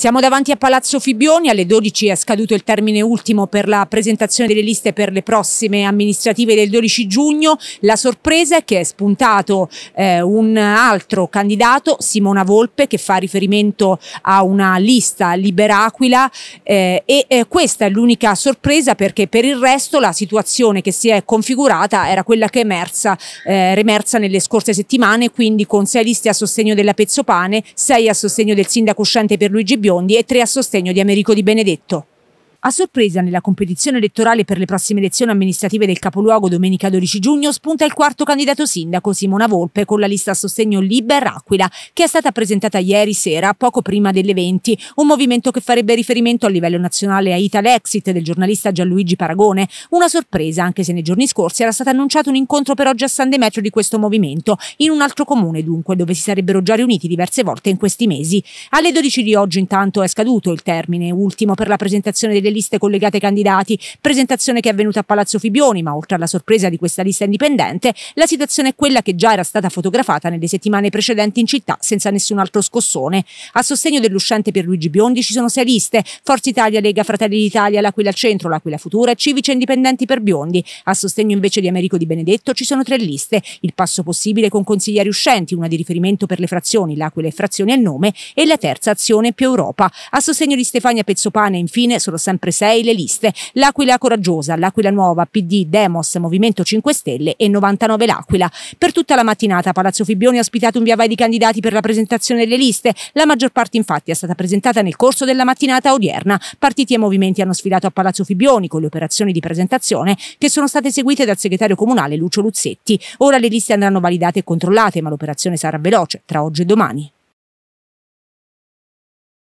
Siamo davanti a Palazzo Fibbioni, alle 12 è scaduto il termine ultimo per la presentazione delle liste per le prossime amministrative del 12 giugno. La sorpresa è che è spuntato eh, un altro candidato, Simona Volpe, che fa riferimento a una lista Liberaquila eh, e eh, questa è l'unica sorpresa perché per il resto la situazione che si è configurata era quella che è emersa, eh, remersa nelle scorse settimane, quindi con sei liste a sostegno della Pezzopane, sei a sostegno del sindaco uscente per Luigi Bion Biondi e tre a sostegno di Americo Di Benedetto. A sorpresa, nella competizione elettorale per le prossime elezioni amministrative del capoluogo domenica 12 giugno spunta il quarto candidato sindaco Simona Volpe con la lista a sostegno Liber Aquila, che è stata presentata ieri sera, poco prima delle 20, un movimento che farebbe riferimento a livello nazionale a Italexit del giornalista Gianluigi Paragone. Una sorpresa, anche se nei giorni scorsi era stato annunciato un incontro per oggi a San Demetrio di questo movimento, in un altro comune dunque, dove si sarebbero già riuniti diverse volte in questi mesi. Alle 12 di oggi intanto è scaduto il termine ultimo per la presentazione delle delle liste collegate ai candidati, presentazione che è avvenuta a Palazzo Fibioni, ma oltre alla sorpresa di questa lista indipendente, la situazione è quella che già era stata fotografata nelle settimane precedenti in città senza nessun altro scossone. A sostegno dell'uscente per Luigi Biondi ci sono sei liste, Forza Italia, Lega, Fratelli d'Italia, L'Aquila Centro, L'Aquila Futura e Civice Indipendenti per Biondi. A sostegno invece di Americo Di Benedetto ci sono tre liste, il passo possibile con consiglieri uscenti, una di riferimento per le frazioni, L'Aquila e Frazioni al nome, e la terza azione più Europa. A sostegno di Stefania Pezzopane infine sono sempre sempre sei le liste, L'Aquila Coraggiosa, L'Aquila Nuova, PD, Demos, Movimento 5 Stelle e 99 L'Aquila. Per tutta la mattinata Palazzo Fibbioni ha ospitato un via vai di candidati per la presentazione delle liste, la maggior parte infatti è stata presentata nel corso della mattinata odierna. Partiti e movimenti hanno sfilato a Palazzo Fibbioni con le operazioni di presentazione che sono state seguite dal segretario comunale Lucio Luzzetti. Ora le liste andranno validate e controllate, ma l'operazione sarà veloce tra oggi e domani.